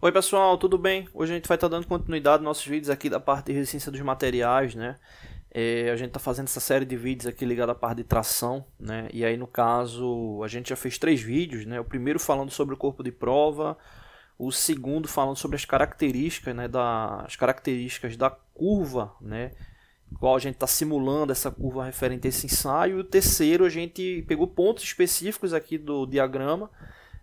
Oi pessoal, tudo bem? Hoje a gente vai estar tá dando continuidade aos nossos vídeos aqui da parte de resistência dos materiais, né? É, a gente está fazendo essa série de vídeos aqui ligada à parte de tração, né? E aí no caso a gente já fez três vídeos, né? O primeiro falando sobre o corpo de prova, o segundo falando sobre as características, né? Da, as características da curva, né? Qual a gente está simulando essa curva referente a esse ensaio. E o terceiro a gente pegou pontos específicos aqui do diagrama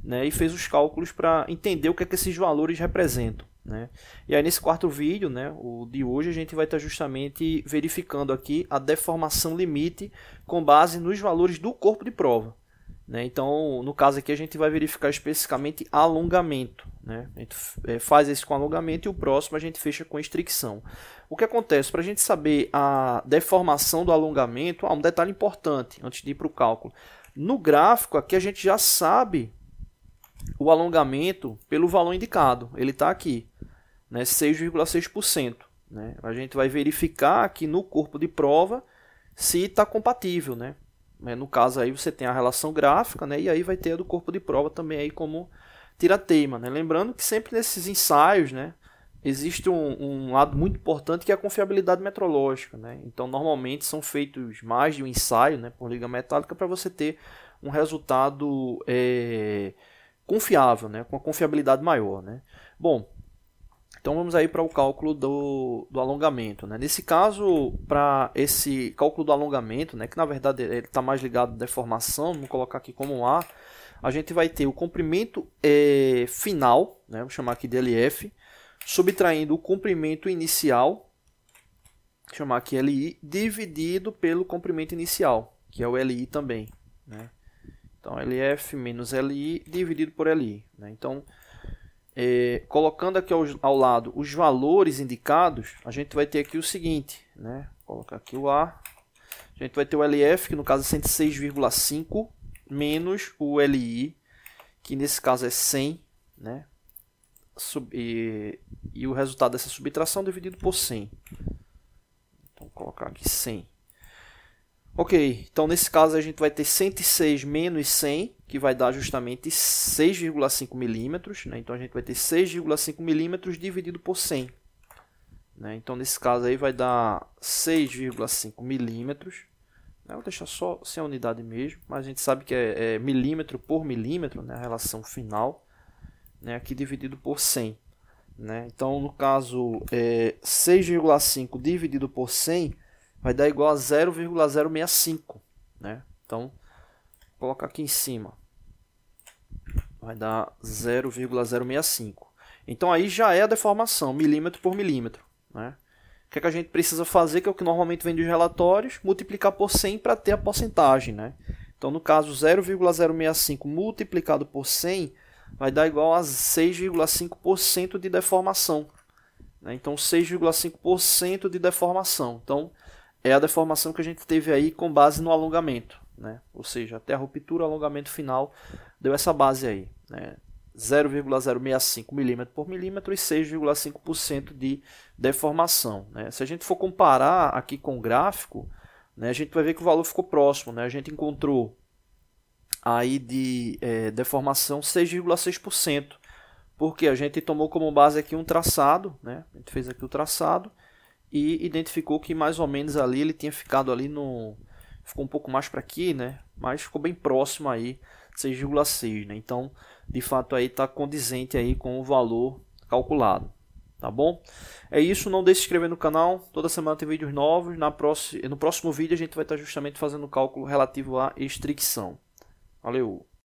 né, e fez os cálculos para entender o que, é que esses valores representam. Né? E aí nesse quarto vídeo, né, o de hoje, a gente vai estar tá justamente verificando aqui a deformação limite com base nos valores do corpo de prova. Né? Então, no caso aqui, a gente vai verificar especificamente alongamento. Né? A gente é, faz esse com alongamento e o próximo a gente fecha com estricção. O que acontece? Para a gente saber a deformação do alongamento, há um detalhe importante antes de ir para o cálculo. No gráfico, aqui a gente já sabe o alongamento pelo valor indicado. Ele está aqui, né, 6,6%. Né? A gente vai verificar aqui no corpo de prova se está compatível. Né? É, no caso aí você tem a relação gráfica né, e aí vai ter a do corpo de prova também aí como tira Né? Lembrando que sempre nesses ensaios né, existe um, um lado muito importante que é a confiabilidade metrológica. Né? Então normalmente são feitos mais de um ensaio né, por liga metálica para você ter um resultado... É confiável, né? com uma confiabilidade maior. Né? Bom, então vamos aí para o cálculo do, do alongamento. Né? Nesse caso, para esse cálculo do alongamento, né, que na verdade ele está mais ligado à deformação, vamos colocar aqui como A, a gente vai ter o comprimento é, final, né, vamos chamar aqui de LF, subtraindo o comprimento inicial, chamar aqui LI, dividido pelo comprimento inicial, que é o LI também. Né? Então, LF menos LI dividido por LI. Né? Então, é, colocando aqui ao, ao, lado os valores indicados, a gente vai ter aqui o seguinte, né? Vou colocar aqui o A. A gente vai ter o LF, que no caso é 106,5, menos o LI, que nesse caso é 100, né? Sub, e, e o resultado dessa subtração é dividido por 100. Então, vou colocar aqui 100. Ok, então nesse caso a gente vai ter 106 menos 100, que vai dar justamente 6,5 milímetros. Né? Então a gente vai ter 6,5 milímetros dividido por 100. Né? Então nesse caso aí vai dar 6,5 milímetros. Né? Vou deixar só sem a unidade mesmo, mas a gente sabe que é, é milímetro por milímetro, né? a relação final, né? aqui dividido por 100. Né? Então no caso é 6,5 dividido por 100 vai dar igual a 0,065, né? Então, colocar aqui em cima. Vai dar 0,065. Então aí já é a deformação, milímetro por milímetro, né? O que, é que a gente precisa fazer, que é o que normalmente vem dos relatórios, multiplicar por 100 para ter a porcentagem, né? Então, no caso, 0,065 multiplicado por 100 vai dar igual a 6,5% de deformação. Né? Então, 6,5% de deformação. Então, é a deformação que a gente teve aí com base no alongamento, né? Ou seja, até a ruptura, o alongamento final deu essa base aí, né? 0,065 milímetro por milímetro e 6,5% de deformação. Né? Se a gente for comparar aqui com o gráfico, né, a gente vai ver que o valor ficou próximo. Né? A gente encontrou aí de é, deformação 6,6%, porque a gente tomou como base aqui um traçado, né? a gente fez aqui o traçado, e identificou que mais ou menos ali ele tinha ficado ali no ficou um pouco mais para aqui, né? Mas ficou bem próximo aí 6,6, né? Então, de fato aí tá condizente aí com o valor calculado. Tá bom? É isso, não deixe de se inscrever no canal. Toda semana tem vídeos novos. Na próxima, no próximo vídeo a gente vai estar justamente fazendo o cálculo relativo à estricção. Valeu!